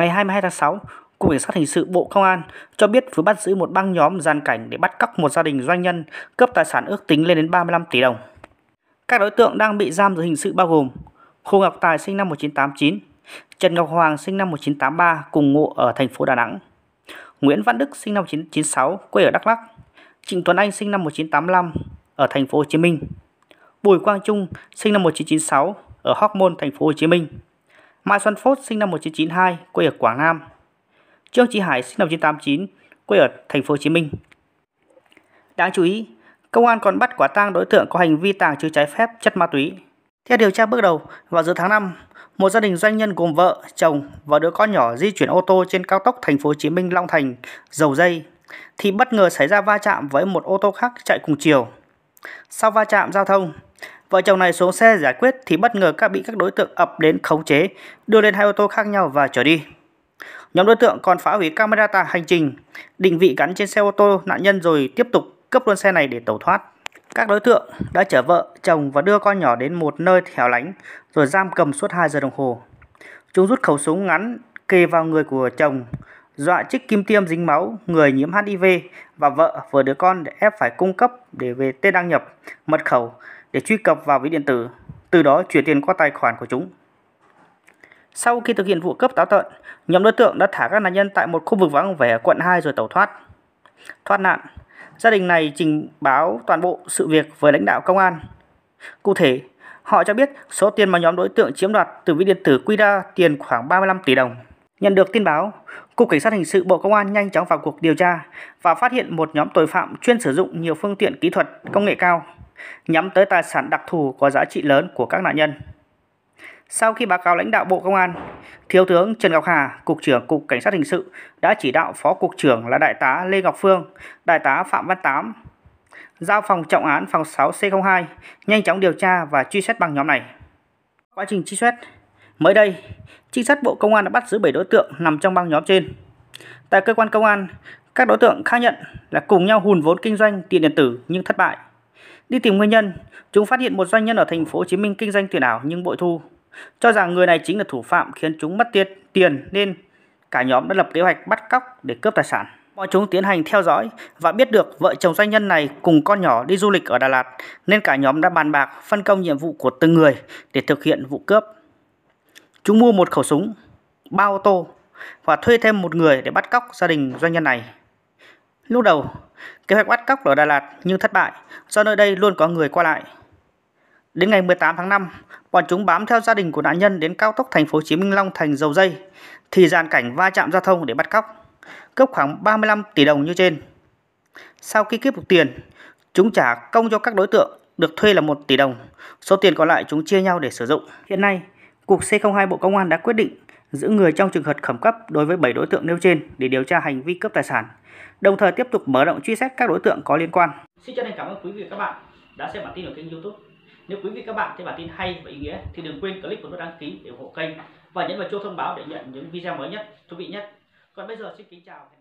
Ngày 22 tháng 6, Cục Cảnh sát Hình sự Bộ Công an cho biết vừa bắt giữ một băng nhóm gian cảnh để bắt cóc một gia đình doanh nhân cướp tài sản ước tính lên đến 35 tỷ đồng. Các đối tượng đang bị giam giữ hình sự bao gồm Hồ Ngọc Tài sinh năm 1989, Trần Ngọc Hoàng sinh năm 1983 cùng ngụ ở thành phố Đà Nẵng, Nguyễn Văn Đức sinh năm 1996 quê ở Đắk Lắk, Trịnh Tuấn Anh sinh năm 1985 ở thành phố Hồ Chí Minh, Bùi Quang Trung sinh năm 1996 ở Hóc Môn, thành phố Hồ Chí Minh. Mai Xuân Phốt sinh năm 1992, quê ở Quảng Nam. Trương Chí Hải sinh năm 1989, quê ở thành phố Hồ Chí Minh. Đáng chú ý, công an còn bắt quả tang đối tượng có hành vi tàng trữ trái phép chất ma túy. Theo điều tra bước đầu, vào giữa tháng 5, một gia đình doanh nhân gồm vợ, chồng và đứa con nhỏ di chuyển ô tô trên cao tốc thành phố Hồ Chí Minh Long Thành, dầu dây thì bất ngờ xảy ra va chạm với một ô tô khác chạy cùng chiều. Sau va chạm giao thông, Vợ chồng này xuống xe giải quyết thì bất ngờ các bị các đối tượng ập đến khống chế, đưa lên hai ô tô khác nhau và trở đi. Nhóm đối tượng còn phá hủy camera tại hành trình, định vị gắn trên xe ô tô nạn nhân rồi tiếp tục cướp luôn xe này để tẩu thoát. Các đối tượng đã chở vợ, chồng và đưa con nhỏ đến một nơi hẻo lánh rồi giam cầm suốt 2 giờ đồng hồ. Chúng rút khẩu súng ngắn kề vào người của chồng dọa chiếc kim tiêm dính máu người nhiễm HIV và vợ vừa đứa con để ép phải cung cấp để về tên đăng nhập, mật khẩu để truy cập vào ví điện tử, từ đó chuyển tiền qua tài khoản của chúng. Sau khi thực hiện vụ cướp táo tợn, nhóm đối tượng đã thả các nạn nhân tại một khu vực vắng vẻ quận 2 rồi tẩu thoát. Thoát nạn, gia đình này trình báo toàn bộ sự việc với lãnh đạo công an. Cụ thể, họ cho biết số tiền mà nhóm đối tượng chiếm đoạt từ ví điện tử quy ra tiền khoảng 35 tỷ đồng. Nhận được tin báo, Cục Cảnh sát Hình sự Bộ Công an nhanh chóng vào cuộc điều tra và phát hiện một nhóm tội phạm chuyên sử dụng nhiều phương tiện kỹ thuật công nghệ cao nhắm tới tài sản đặc thù có giá trị lớn của các nạn nhân. Sau khi báo cáo lãnh đạo Bộ Công an, Thiếu tướng Trần Ngọc Hà, Cục trưởng Cục Cảnh sát Hình sự đã chỉ đạo Phó Cục trưởng là Đại tá Lê Ngọc Phương, Đại tá Phạm Văn Tám, giao phòng trọng án phòng 6C02 nhanh chóng điều tra và truy xét bằng nhóm này. Quá trình truy xét, Mới đây, trinh sát Bộ Công an đã bắt giữ 7 đối tượng nằm trong băng nhóm trên. Tại cơ quan công an, các đối tượng khai nhận là cùng nhau hùn vốn kinh doanh tiền điện tử nhưng thất bại. Đi tìm nguyên nhân, chúng phát hiện một doanh nhân ở thành phố Hồ Chí Minh kinh doanh tiền ảo nhưng bội thu, cho rằng người này chính là thủ phạm khiến chúng mất tiền, tiền nên cả nhóm đã lập kế hoạch bắt cóc để cướp tài sản. Bọn chúng tiến hành theo dõi và biết được vợ chồng doanh nhân này cùng con nhỏ đi du lịch ở Đà Lạt nên cả nhóm đã bàn bạc phân công nhiệm vụ của từng người để thực hiện vụ cướp. Chúng mua một khẩu súng, ba ô tô và thuê thêm một người để bắt cóc gia đình doanh nhân này. Lúc đầu, kế hoạch bắt cóc ở Đà Lạt nhưng thất bại do nơi đây luôn có người qua lại. Đến ngày 18 tháng 5, bọn chúng bám theo gia đình của nạn nhân đến cao tốc thành phố Hồ Chí Minh Long Thành Dầu Dây thì dàn cảnh va chạm giao thông để bắt cóc, cướp khoảng 35 tỷ đồng như trên. Sau khi cướp được tiền, chúng trả công cho các đối tượng được thuê là 1 tỷ đồng, số tiền còn lại chúng chia nhau để sử dụng. Hiện nay, Cục C02 Bộ Công an đã quyết định giữ người trong trường hợp khẩn cấp đối với 7 đối tượng nêu trên để điều tra hành vi cướp tài sản, đồng thời tiếp tục mở rộng truy xét các đối tượng có liên quan. Xin chân thành cảm ơn quý vị và các bạn đã xem bản tin ở kênh YouTube. Nếu quý vị các bạn thấy bản tin hay và ý nghĩa thì đừng quên click vào nút đăng ký để ủng hộ kênh và nhấn vào chuông thông báo để nhận những video mới nhất, thú vị nhất. Còn bây giờ xin kính chào và hẹn